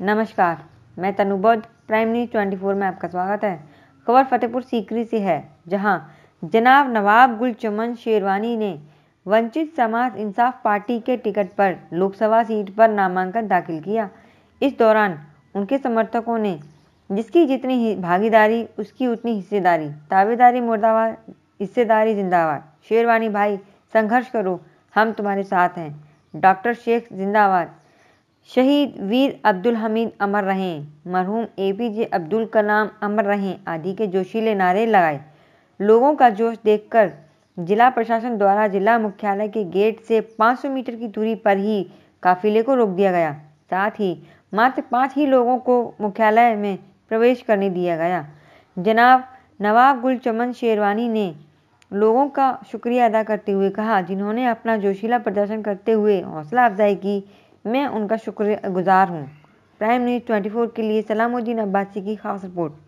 नमस्कार मैं Tanubodh prime news twenty four में आपका स्वागत है खबर फतेहपुर सीकरी से है जहां जनाब नवाब गुलचमन शेरवानी ने वंचित समाज इंसाफ पार्टी के टिकट पर लोकसभा सीट पर नामांकन दाखिल किया इस दौरान उनके समर्थकों ने जिसकी जितनी भागीदारी उसकी उतनी हिस्सेदारी ताबेदारी मुर्दाबाद हिस्सेदारी जिंदाबाद शेरवानी भाई संघर्ष करो हम तुम्हारे साथ हैं डॉक्टर शेख जिंदाबाद शहीद वीर अब्दुल हमीद अमर रहें मरहूम ए पी जे अब्दुल कलाम अमर रहें आदि के जोशीले नारे लगाए लोगों का जोश देखकर जिला प्रशासन द्वारा जिला मुख्यालय के गेट से 500 मीटर की दूरी पर ही काफिले को रोक दिया गया साथ ही मात्र पाँच ही लोगों को मुख्यालय में प्रवेश करने दिया गया जनाब नवाब गुल चमन शेरवानी ने लोगों का शुक्रिया अदा करते हुए कहा जिन्होंने अपना जोशीला प्रदर्शन करते हुए हौसला अफजाई की मैं उनका शुक्र गुज़ार हूँ प्राइम न्यूज़ 24 के लिए सलामुद्दीन अब्बासी की खास रिपोर्ट